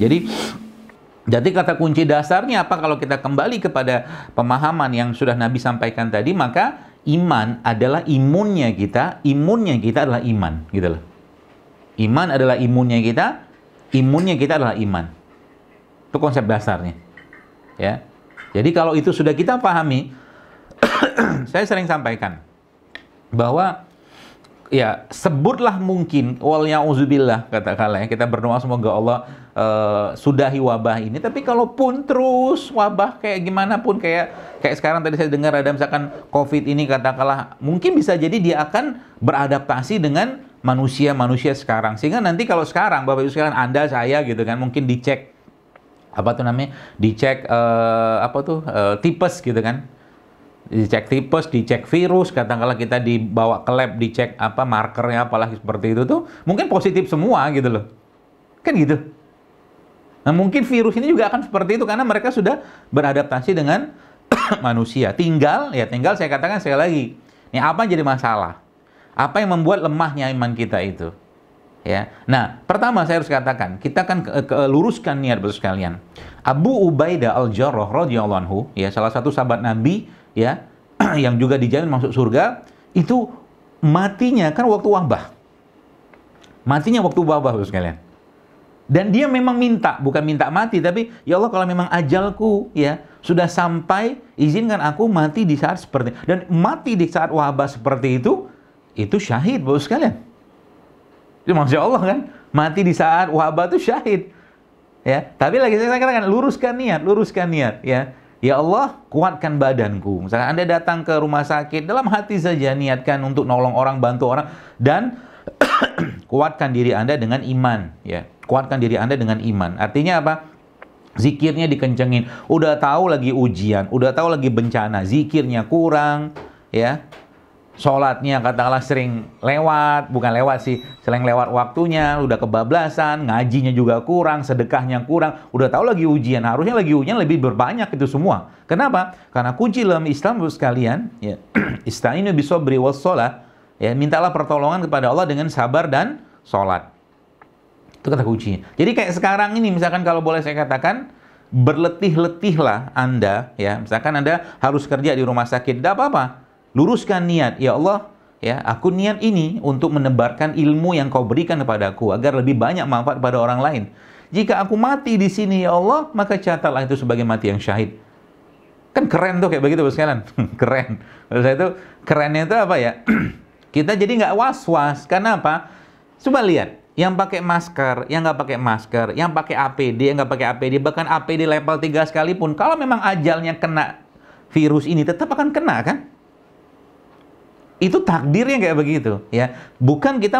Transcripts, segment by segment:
Jadi jadi kata kunci dasarnya apa kalau kita kembali kepada pemahaman yang sudah Nabi sampaikan tadi, maka iman adalah imunnya kita, imunnya kita adalah iman, gitu loh. Iman adalah imunnya kita, imunnya kita adalah iman. Itu konsep dasarnya. Ya. Jadi kalau itu sudah kita pahami, saya sering sampaikan bahwa ya sebutlah mungkin walnya uzubillah katakanlah ya. kita berdoa semoga Allah uh, sudahi wabah ini tapi kalaupun terus wabah kayak gimana pun kayak kayak sekarang tadi saya dengar ada misalkan covid ini katakanlah mungkin bisa jadi dia akan beradaptasi dengan manusia-manusia sekarang sehingga nanti kalau sekarang Bapak Ibu sekalian Anda saya gitu kan mungkin dicek apa tuh namanya dicek uh, apa tuh uh, tipes gitu kan dicek tipes, dicek virus, katakanlah kita dibawa ke lab, dicek apa markernya apalah seperti itu tuh, mungkin positif semua gitu loh. Kan gitu. Nah, mungkin virus ini juga akan seperti itu karena mereka sudah beradaptasi dengan manusia. Tinggal ya tinggal saya katakan sekali lagi, ini apa yang jadi masalah? Apa yang membuat lemahnya iman kita itu? Ya. Nah, pertama saya harus katakan, kita akan ke ke luruskan niat ya, bersama sekalian. Abu Ubaidah Al-Jarrah radhiyallahu anhu, ya salah satu sahabat Nabi ya yang juga dijamin masuk surga itu matinya kan waktu wabah. Matinya waktu wabah bos kalian. Dan dia memang minta, bukan minta mati, tapi ya Allah kalau memang ajalku ya sudah sampai, izinkan aku mati di saat seperti dan mati di saat wabah seperti itu, itu syahid bos kalian. Itu masya Allah kan, mati di saat wabah itu syahid. Ya, tapi lagi saya katakan luruskan niat, luruskan niat ya. Ya Allah, kuatkan badanku. Misalnya Anda datang ke rumah sakit, dalam hati saja niatkan untuk nolong orang, bantu orang dan kuatkan diri Anda dengan iman, ya. Kuatkan diri Anda dengan iman. Artinya apa? Zikirnya dikencengin. Udah tahu lagi ujian, udah tahu lagi bencana, zikirnya kurang, ya sholatnya katakanlah sering lewat, bukan lewat sih, sering lewat waktunya, udah kebablasan, ngajinya juga kurang, sedekahnya kurang, udah tahu lagi ujian, harusnya lagi ujian lebih berbanyak itu semua. Kenapa? Karena kunci dalam Islam sekalian, ya, istainu bisobri was sholat, ya, mintalah pertolongan kepada Allah dengan sabar dan sholat. Itu kata kuncinya. Jadi kayak sekarang ini, misalkan kalau boleh saya katakan, berletih-letihlah Anda, ya, misalkan Anda harus kerja di rumah sakit, tidak apa-apa, luruskan niat ya Allah ya aku niat ini untuk menebarkan ilmu yang kau berikan kepada aku agar lebih banyak manfaat pada orang lain jika aku mati di sini ya Allah maka catatlah itu sebagai mati yang syahid kan keren tuh kayak begitu bos kalian keren Maksud saya itu kerennya itu apa ya kita jadi nggak was was karena apa coba lihat yang pakai masker, yang nggak pakai masker, yang pakai APD, yang nggak pakai APD, bahkan APD level 3 sekalipun, kalau memang ajalnya kena virus ini tetap akan kena kan? itu takdirnya kayak begitu ya bukan kita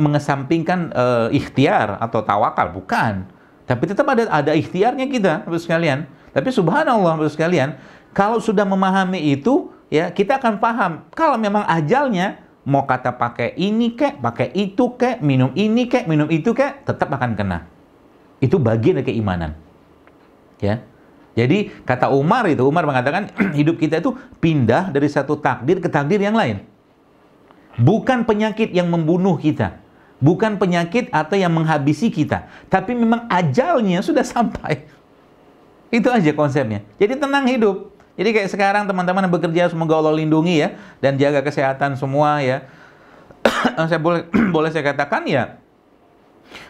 mengesampingkan uh, ikhtiar atau tawakal bukan tapi tetap ada ada ikhtiarnya kita Bapak sekalian tapi subhanallah Bapak sekalian kalau sudah memahami itu ya kita akan paham kalau memang ajalnya mau kata pakai ini kek pakai itu kek minum ini kek minum itu kek tetap akan kena itu bagian dari keimanan ya jadi kata Umar itu Umar mengatakan hidup kita itu pindah dari satu takdir ke takdir yang lain Bukan penyakit yang membunuh kita. Bukan penyakit atau yang menghabisi kita. Tapi memang ajalnya sudah sampai. Itu aja konsepnya. Jadi tenang hidup. Jadi kayak sekarang teman-teman yang bekerja semoga Allah lindungi ya. Dan jaga kesehatan semua ya. saya boleh, boleh saya katakan ya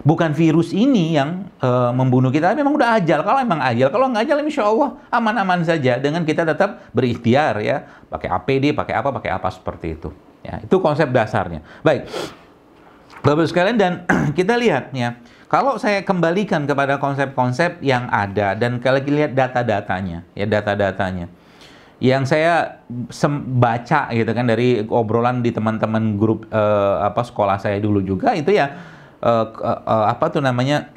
Bukan virus ini yang e, membunuh kita, tapi memang udah ajal. Kalau emang ajal, kalau nggak ajal, insya Allah aman-aman saja. Dengan kita tetap berikhtiar ya, pakai APD, pakai apa, pakai apa seperti itu. Ya, itu konsep dasarnya. Baik. Bapak sekalian dan kita lihat ya, kalau saya kembalikan kepada konsep-konsep yang ada dan kalau kita lihat data-datanya, ya data-datanya yang saya baca gitu kan dari obrolan di teman-teman grup eh, apa sekolah saya dulu juga itu ya eh, eh, apa tuh namanya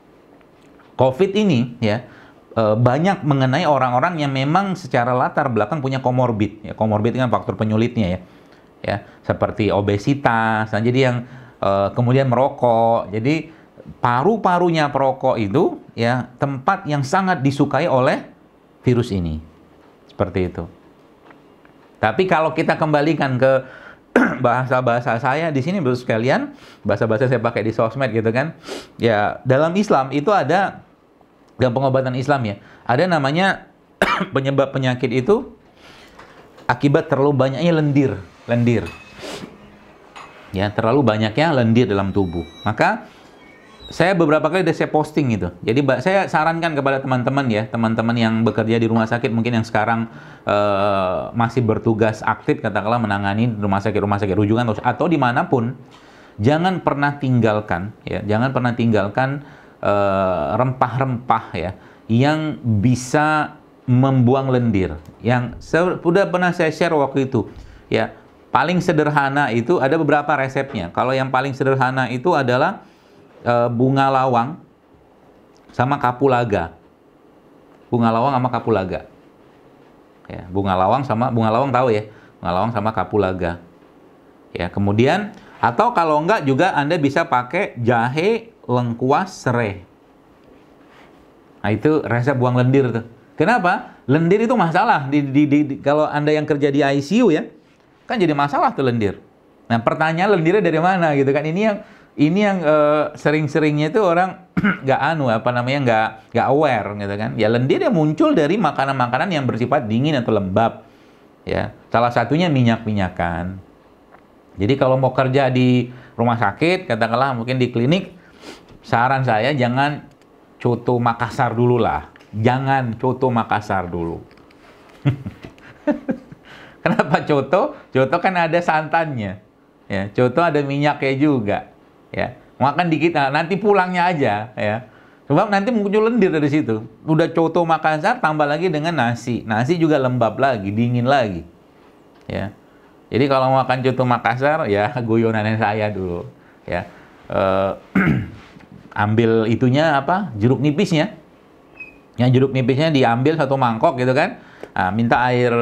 COVID ini ya eh, banyak mengenai orang-orang yang memang secara latar belakang punya komorbid ya komorbid kan faktor penyulitnya ya ya seperti obesitas nah jadi yang uh, kemudian merokok jadi paru-parunya perokok itu ya tempat yang sangat disukai oleh virus ini seperti itu tapi kalau kita kembalikan ke bahasa-bahasa saya di sini terus sekalian bahasa-bahasa saya pakai di sosmed gitu kan ya dalam Islam itu ada dalam pengobatan Islam ya ada namanya penyebab penyakit itu akibat terlalu banyaknya lendir, lendir. Ya, terlalu banyaknya lendir dalam tubuh. Maka saya beberapa kali udah saya posting gitu. Jadi saya sarankan kepada teman-teman ya, teman-teman yang bekerja di rumah sakit mungkin yang sekarang uh, masih bertugas aktif katakanlah menangani rumah sakit rumah sakit rujukan atau, atau dimanapun, jangan pernah tinggalkan ya, jangan pernah tinggalkan eh, rempah-rempah uh, rempah -rempah, ya yang bisa membuang lendir. Yang sudah pernah saya share waktu itu, ya paling sederhana itu ada beberapa resepnya. Kalau yang paling sederhana itu adalah e, bunga lawang sama kapulaga. Bunga lawang sama kapulaga. Ya, bunga lawang sama bunga lawang tahu ya, bunga lawang sama kapulaga. Ya, kemudian atau kalau enggak juga Anda bisa pakai jahe, lengkuas, serai. Nah, itu resep buang lendir tuh Kenapa? Lendir itu masalah. Di, di, di, di, kalau Anda yang kerja di ICU ya, kan jadi masalah tuh lendir. Nah, pertanyaan lendirnya dari mana gitu kan? Ini yang ini yang uh, sering-seringnya itu orang nggak anu apa namanya nggak nggak aware gitu kan? Ya lendir yang muncul dari makanan-makanan yang bersifat dingin atau lembab. Ya, salah satunya minyak-minyakan. Jadi kalau mau kerja di rumah sakit, katakanlah mungkin di klinik, saran saya jangan cutu Makassar dulu lah jangan Coto Makassar dulu. Kenapa Coto? Coto kan ada santannya. Ya, Coto ada minyaknya juga. Ya, makan dikit nah, nanti pulangnya aja ya. Sebab nanti muncul lendir dari situ. Udah Coto Makassar tambah lagi dengan nasi. Nasi juga lembab lagi, dingin lagi. Ya. Jadi kalau mau makan Coto Makassar ya guyonan saya dulu ya. Eh, ambil itunya apa? jeruk nipisnya yang jeruk nipisnya diambil satu mangkok gitu kan. Nah, minta air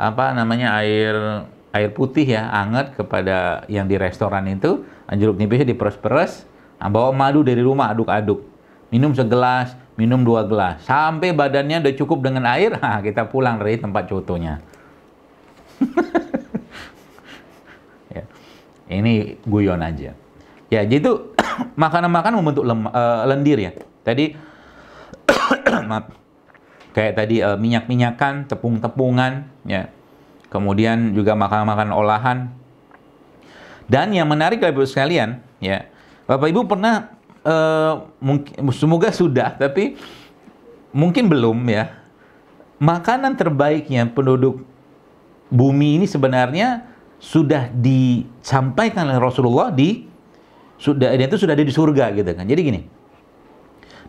apa namanya air air putih ya anget kepada yang di restoran itu. Nah, jeruk nipisnya diperes-peres. Nah, bawa madu dari rumah aduk-aduk. Minum segelas, minum dua gelas. Sampai badannya udah cukup dengan air, nah, kita pulang dari tempat cotonya. ya. Ini guyon aja. Ya, jadi itu makanan-makanan membentuk lem, uh, lendir ya. Tadi maaf, kayak tadi uh, minyak-minyakan, tepung-tepungan, ya. Kemudian juga makan makan olahan. Dan yang menarik Bapak Ibu sekalian, ya. Bapak Ibu pernah uh, semoga sudah, tapi mungkin belum ya. Makanan terbaiknya penduduk bumi ini sebenarnya sudah disampaikan oleh Rasulullah di sudah itu sudah ada di surga gitu kan. Jadi gini,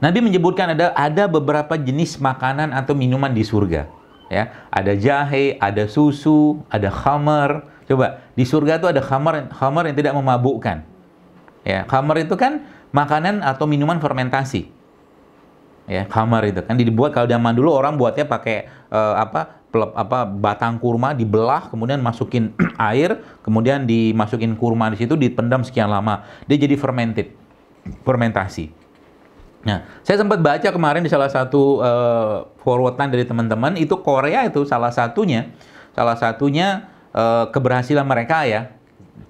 Nabi menyebutkan ada ada beberapa jenis makanan atau minuman di surga. Ya, ada jahe, ada susu, ada khamar. Coba di surga itu ada khamar khamar yang tidak memabukkan. Ya, khamar itu kan makanan atau minuman fermentasi. Ya, khamar itu kan dibuat kalau zaman dulu orang buatnya pakai uh, apa pelep, apa batang kurma dibelah kemudian masukin air kemudian dimasukin kurma di situ dipendam sekian lama dia jadi fermented fermentasi Nah, saya sempat baca kemarin di salah satu uh, forwardan dari teman-teman itu Korea itu salah satunya, salah satunya uh, keberhasilan mereka ya.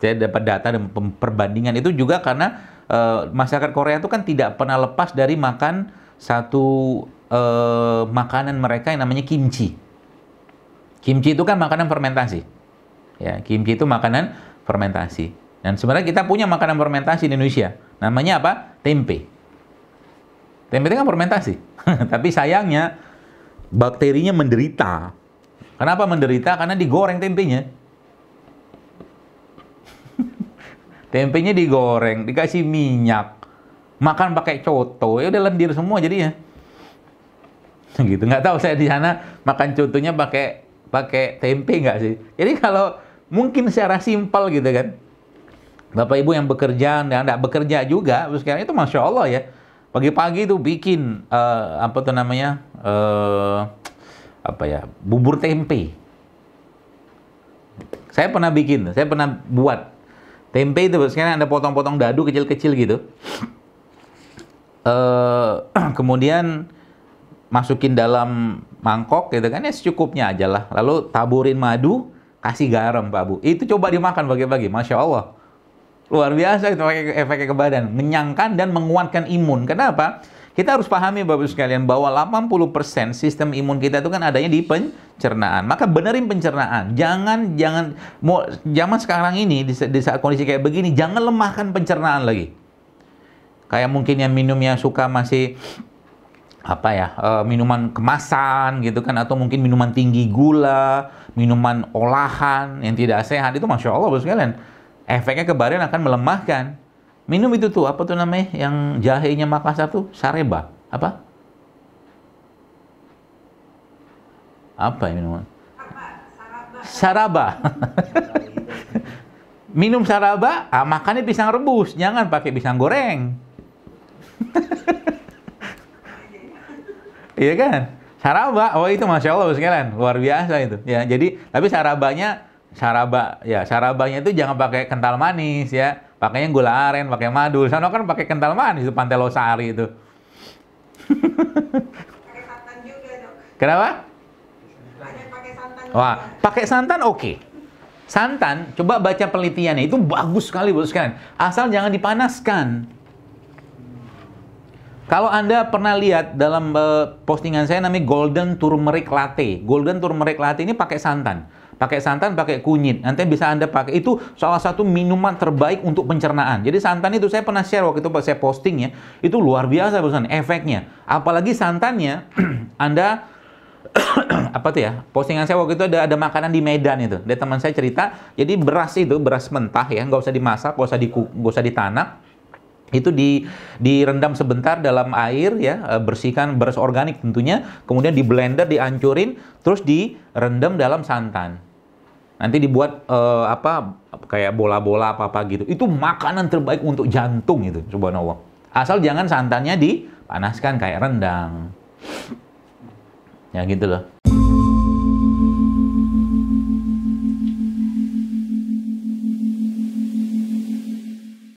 Saya dapat data dan perbandingan itu juga karena uh, masyarakat Korea itu kan tidak pernah lepas dari makan satu uh, makanan mereka yang namanya kimchi. Kimchi itu kan makanan fermentasi. Ya, kimchi itu makanan fermentasi. Dan sebenarnya kita punya makanan fermentasi di Indonesia. Namanya apa? Tempe yang kan fermentasi. Tapi sayangnya bakterinya menderita. Kenapa menderita? Karena digoreng tempenya. tempenya digoreng, dikasih minyak, makan pakai coto, ya udah lendir semua jadinya. Gitu. Nggak tahu saya di sana makan contohnya pakai pakai tempe nggak sih? Jadi kalau mungkin secara simpel gitu kan. Bapak Ibu yang bekerja, dan tidak bekerja juga, sekarang itu Masya Allah ya Pagi-pagi tuh bikin uh, apa tuh namanya? Uh, apa ya? Bubur tempe. Saya pernah bikin, saya pernah buat. Tempe itu sekarang Anda potong-potong dadu kecil-kecil gitu. Uh, kemudian masukin dalam mangkok gitu kan ya secukupnya aja lah. Lalu taburin madu, kasih garam Pak Bu. Itu coba dimakan pagi-pagi, Masya Allah. Luar biasa itu efeknya, efeknya ke badan, menyangkan dan menguatkan imun. Kenapa? Kita harus pahami Bapak Ibu sekalian bahwa 80% sistem imun kita itu kan adanya di pencernaan. Maka benerin pencernaan. Jangan jangan mau zaman sekarang ini di, di saat kondisi kayak begini jangan lemahkan pencernaan lagi. Kayak mungkin yang minum yang suka masih apa ya eh, minuman kemasan gitu kan atau mungkin minuman tinggi gula minuman olahan yang tidak sehat itu masya allah bos sekalian efeknya ke badan akan melemahkan. Minum itu tuh, apa tuh namanya, yang jahenya Makassar tuh, sareba. Apa? Apa ya minuman? Saraba. Minum saraba, ah, makannya pisang rebus, jangan pakai pisang goreng. iya kan? Saraba, oh itu masya Allah sekalian, luar biasa itu. Ya, jadi tapi sarabanya saraba ya sarabanya itu jangan pakai kental manis ya pakainya gula aren pakai madu sana kan pakai kental manis itu pantelosari itu pakai santan juga dok kenapa wah pakai santan oke okay. santan coba baca penelitiannya itu bagus sekali bagus sekali asal jangan dipanaskan kalau Anda pernah lihat dalam eh, postingan saya namanya Golden Turmeric Latte. Golden Turmeric Latte ini pakai santan pakai santan, pakai kunyit. Nanti bisa Anda pakai. Itu salah satu minuman terbaik untuk pencernaan. Jadi santan itu saya pernah share waktu itu saya posting ya. Itu luar biasa bosan efeknya. Apalagi santannya Anda apa tuh ya postingan saya waktu itu ada ada makanan di Medan itu dari teman saya cerita jadi beras itu beras mentah ya nggak usah dimasak nggak usah di nggak usah ditanak itu di direndam sebentar dalam air ya eh, bersihkan beras organik tentunya kemudian di blender dihancurin terus direndam dalam santan Nanti dibuat uh, apa kayak bola-bola apa-apa gitu. Itu makanan terbaik untuk jantung itu, subhanallah. Asal jangan santannya dipanaskan kayak rendang. Ya gitu loh.